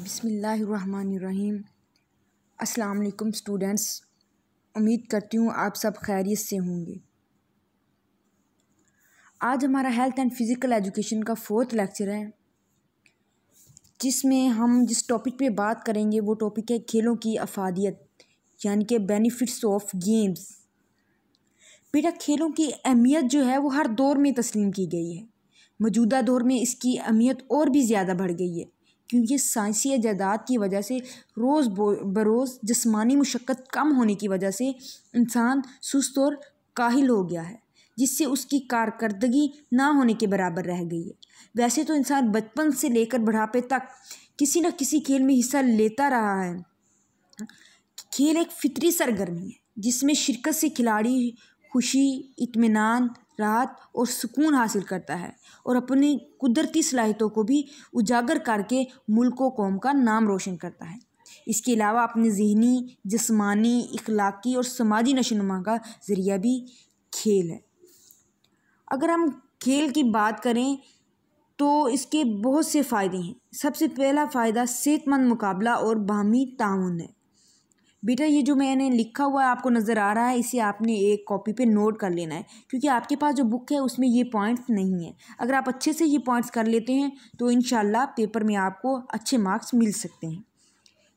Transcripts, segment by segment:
बिसमीम् अल्लाम स्टूडेंट्स उम्मीद करती हूँ आप सब खैरियत से होंगे आज हमारा हेल्थ एंड फिज़िकल एजुकेशन का फोर्थ लेक्चर है जिसमें हम जिस टॉपिक पे बात करेंगे वो टॉपिक है खेलों की अफादियत यानी कि बेनिफिट्स ऑफ गेम्स बेटा खेलों की अहमियत जो है वो हर दौर में तस्लीम की गई है मौजूदा दौर में इसकी अहमियत और भी ज़्यादा बढ़ गई है क्योंकि साइंसी जदाद की वजह से रोज़ बरोज़ जिसमानी मशक्क़त कम होने की वजह से इंसान सुस्त और काहिल हो गया है जिससे उसकी कारकर्दगी ना होने के बराबर रह गई है वैसे तो इंसान बचपन से लेकर बुढ़ापे तक किसी न किसी खेल में हिस्सा लेता रहा है खेल एक फितरी सरगर्मी है जिसमें शिरकत से खिलाड़ी खुशी इतमान राहत और सुकून हासिल करता है और अपनी कुदरती सलाहितों को भी उजागर करके मुल्क व कौम का नाम रोशन करता है इसके अलावा अपने जहनी जिसमानी इखलाकी और समाजी नशोनुमा का ज़रिया भी खेल है अगर हम खेल की बात करें तो इसके बहुत से फ़ायदे हैं सबसे पहला फ़ायदा सेहतमंद मुकाबला और बाहमी ताउन है बेटा ये जो मैंने लिखा हुआ आपको नज़र आ रहा है इसे आपने एक कॉपी पे नोट कर लेना है क्योंकि आपके पास जो बुक है उसमें ये पॉइंट्स नहीं है अगर आप अच्छे से ये पॉइंट्स कर लेते हैं तो इन पेपर में आपको अच्छे मार्क्स मिल सकते हैं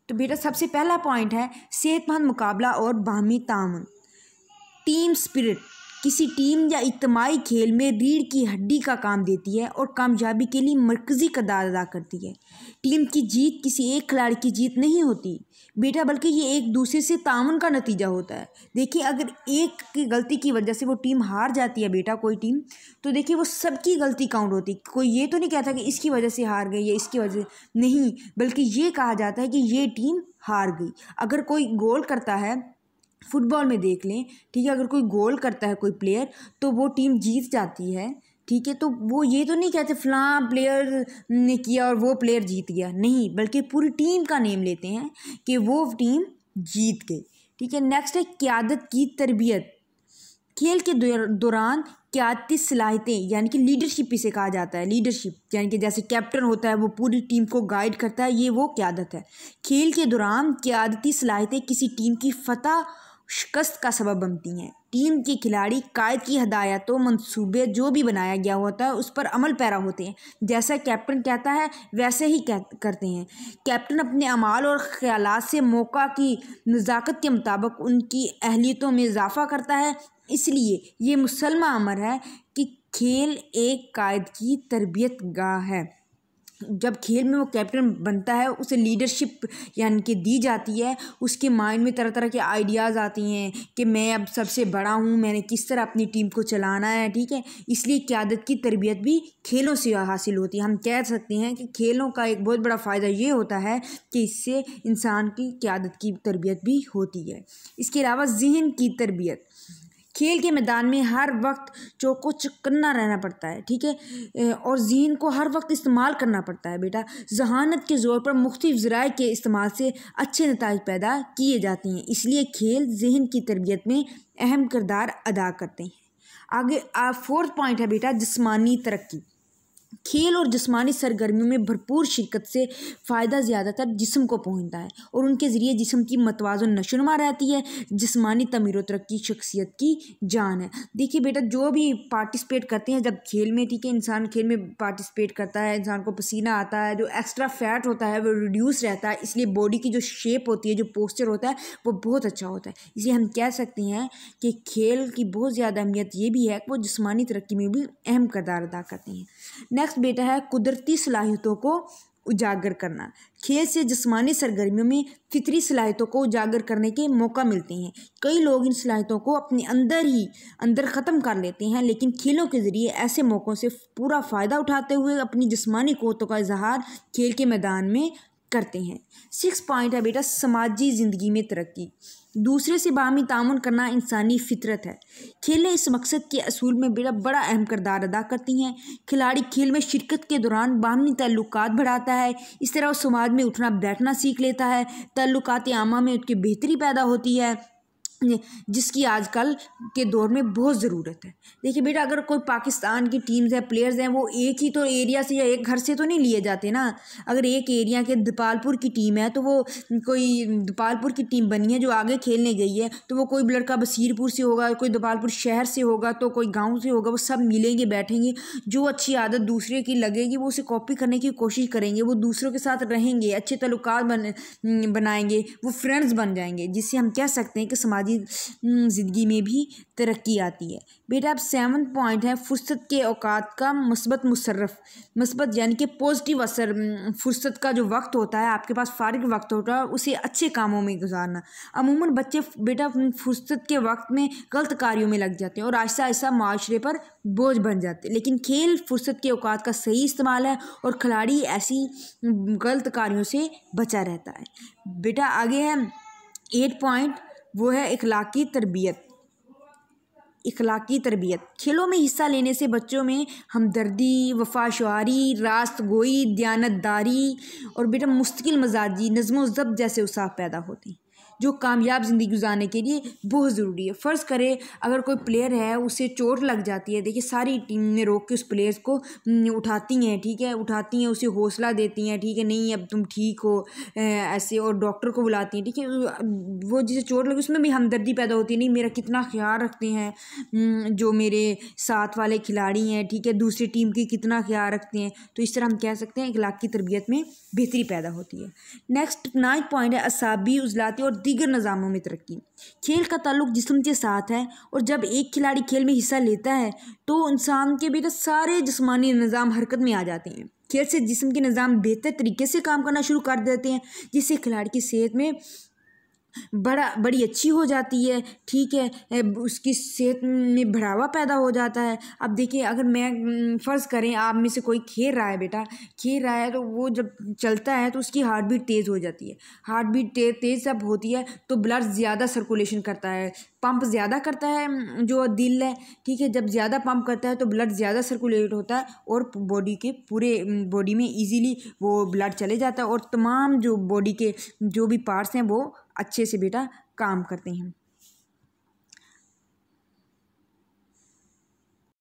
तो बेटा सबसे पहला पॉइंट है सेहतमंद मुकाबला और बाहमी तामन टीम स्पिरिट किसी टीम या इतमाही खेल में रीढ़ की हड्डी का काम देती है और कामयाबी के लिए मरकज़ी करदार अदा करती है टीम की जीत किसी एक खिलाड़ी की जीत नहीं होती बेटा बल्कि ये एक दूसरे से ताउन का नतीजा होता है देखिए अगर एक की गलती की वजह से वो टीम हार जाती है बेटा कोई टीम तो देखिए वो सबकी गलती काउंट होती है कोई ये तो नहीं कहता कि इसकी वजह से हार गई या इसकी वजह नहीं बल्कि ये कहा जाता है कि ये टीम हार गई अगर कोई गोल करता है फुटबॉल में देख लें ठीक है अगर कोई गोल करता है कोई प्लेयर तो वो टीम जीत जाती है ठीक है तो वो ये तो नहीं कहते फलां प्लेयर ने किया और वो प्लेयर जीत गया नहीं बल्कि पूरी टीम का नेम लेते हैं कि वो टीम जीत गई ठीक है नेक्स्ट है क्यादत की तरबियत खेल के दौरान क्यादती सलाहितें यानी कि लीडरशिप इसे कहा जाता है लीडरशिप यानी कि जैसे कैप्टन होता है वो पूरी टीम को गाइड करता है ये वो क्यादत है खेल के दौरान क्यादती सलाहितें किसी टीम की फतह शिकस्त का सबब बनती हैं टीम के खिलाड़ी कायद की हदायतों मंसूबे जो भी बनाया गया होता है उस पर अमल पैरा होते हैं जैसा कैप्टन कहता है वैसे ही कह, करते हैं कैप्टन अपने अमाल और ख्याल से मौका की नज़ाकत के मुताबिक उनकी अहलियतों में इजाफा करता है इसलिए ये मुसलमा अमर है कि खेल एक कायद की तरबियत गाह है जब खेल में वो कैप्टन बनता है उसे लीडरशिप यानी कि दी जाती है उसके माइंड में तरह तरह के आइडियाज़ आती हैं कि मैं अब सबसे बड़ा हूँ मैंने किस तरह अपनी टीम को चलाना है ठीक है इसलिए क्यादत की तरबियत भी खेलों से हासिल होती है हम कह सकते हैं कि खेलों का एक बहुत बड़ा फ़ायदा ये होता है कि इससे इंसान की क्यादत की तरबियत भी होती है इसके अलावा जहन की तरबियत खेल के मैदान में हर वक्त चौको को चुकन्ना रहना पड़ता है ठीक है और जहन को हर वक्त इस्तेमाल करना पड़ता है बेटा जहानत के ज़ोर पर मुख्तु ज़राए के इस्तेमाल से अच्छे नतज पैदा किए जाते हैं इसलिए खेल जहन की तरबियत में अहम किरदार अदा करते हैं आगे फोर्थ पॉइंट है बेटा जिसमानी तरक्की खेल और जिस्मानी सरगर्मियों में भरपूर शिरकत से फ़ायदा ज़्यादातर जिसम को पहुँचता है और उनके ज़रिए जिसम की मतवाज़न नशोनुमा रहती है जिसमानी तमीर तरक्की शख्सियत की जान है देखिए बेटा जो भी पार्टिसिपेट करते हैं जब खेल में ठीक है इंसान खेल में पार्टिसिपेट करता है इंसान को पसीना आता है जो एक्स्ट्रा फैट होता है वो रिड्यूस रहता है इसलिए बॉडी की जो शेप होती है जो पोस्चर होता है वो बहुत अच्छा होता है इसलिए हम कह सकते हैं कि खेल की बहुत ज़्यादा अहमियत ये भी है कि वो जिसमानी तरक्की में भी अहम करदार अदा करते हैं नेक्स्ट बेटा है कुदरती सलाहियतों को उजागर करना खेल से जिसमानी सरगर्मियों में फितरी सलाहितों को उजागर करने के मौका मिलते हैं कई लोग इन सलाहितों को अपने अंदर ही अंदर ख़त्म कर लेते हैं लेकिन खेलों के ज़रिए ऐसे मौक़ों से पूरा फ़ायदा उठाते हुए अपनी जिसमानी कोतों का इजहार खेल के मैदान में करते हैं सिक्स पॉइंट है बेटा समाजी ज़िंदगी में तरक्की दूसरे से बाहमी तान करना इंसानी फितरत है खेलें इस मकसद के असूल में बड़ा बड़ा अहम करदार अदा करती हैं खिलाड़ी खेल में शिरकत के दौरान बाहमी तल्लुक बढ़ाता है इस तरह वो समाज में उठना बैठना सीख लेता है तल्लुक आमा में उसकी बेहतरी पैदा होती है जिसकी आजकल के दौर में बहुत ज़रूरत है देखिए बेटा अगर कोई पाकिस्तान की टीम्स हैं प्लेयर्स हैं वो एक ही तो एरिया से या एक घर से तो नहीं लिए जाते ना अगर एक एरिया के दपालपुर की टीम है तो वो कोई दपालपुर की टीम बनी है जो आगे खेलने गई है तो वो कोई लड़का बसीरपुर से होगा कोई दपालपुर शहर से होगा तो कोई गाँव से होगा वो सब मिलेंगे बैठेंगे जो अच्छी आदत दूसरे की लगेगी वो उसे कॉपी करने की कोशिश करेंगे वो दूसरों के साथ रहेंगे अच्छे तल्लुकात बन बनाएंगे वो फ्रेंड्स बन जाएंगे जिससे हम कह सकते हैं कि समाजी ज़िंदगी में भी तरक्की आती है बेटा अब सेवन पॉइंट है फुर्सत के अवकात का मस्बत मुशर्रफ मस्बत यानी कि पॉजिटिव असर फुर्सत का जो वक्त होता है आपके पास फारग वक्त होता है उसे अच्छे कामों में गुजारना अमूमन बच्चे बेटा फुर्सत के वक्त में गलत कार्यों में लग जाते हैं और आहिस्ता आहिस्ता माशरे पर बोझ बन जाते हैं लेकिन खेल फुर्सत के अवकात का सही इस्तेमाल है और खिलाड़ी ऐसी गलत कार्यों से बचा रहता है बेटा आगे है एट पॉइंट वो है इखलाकी तरबियत इखलाकी तरबियत खेलों में हिस्सा लेने से बच्चों में हमदर्दी वफाशारी रास्त गोई दयानतदारी और बेटा मुस्तकिल मजाजी नज़म ज़ब जैसे उसाफ पैदा होते हैं जो कामयाब ज़िंदगी गुजारने के लिए बहुत ज़रूरी है फ़र्ज़ करें अगर कोई प्लेयर है उसे चोट लग जाती है देखिए सारी टीम ने रोक के उस प्लेयर्स को हम्म, उठाती हैं ठीक है उठाती हैं उसे हौसला देती हैं ठीक है नहीं अब तुम ठीक हो ऐसे और डॉक्टर को बुलाती हैं ठीक है वो जिसे चोट लगी उसमें भी हमदर्दी पैदा होती है नहीं मेरा कितना ख्याल रखते हैं हम्म, जो मेरे साथ वाले खिलाड़ी हैं ठीक है दूसरी टीम की कितना ख्याल रखते हैं तो इस तरह हम कह सकते हैं इखलाक की तरबियत में बेहतरी पैदा होती है नेक्स्ट नाइन्थ पॉइंट है असाबी उजलाती और दीगर निज़ामों में तरक्की खेल का ताल्लुक जिसम के साथ है और जब एक खिलाड़ी खेल में हिस्सा लेता है तो इंसान के भीतर सारे जिसमानी निज़ाम हरकत में आ जाते हैं खेल से जिसम के निज़ाम बेहतर तरीके से काम करना शुरू कर देते हैं जिससे खिलाड़ी की सेहत में बड़ा बड़ी अच्छी हो जाती है ठीक है उसकी सेहत में बढ़ावा पैदा हो जाता है अब देखिए अगर मैं फ़र्ज़ करें आप में से कोई खेल रहा है बेटा खेल रहा है तो वो जब चलता है तो उसकी हार्ट बीट तेज़ हो जाती है हार्ट बीट ते, तेज़ जब होती है तो ब्लड ज़्यादा सर्कुलेशन करता है पंप ज़्यादा करता है जो दिल है ठीक है जब ज़्यादा पंप करता है तो ब्लड ज़्यादा सर्कुलेट होता है और बॉडी के पूरे बॉडी में ईजीली वो ब्लड चले जाता है और तमाम जो बॉडी के जो भी पार्ट्स हैं वो अच्छे से बेटा काम करते हैं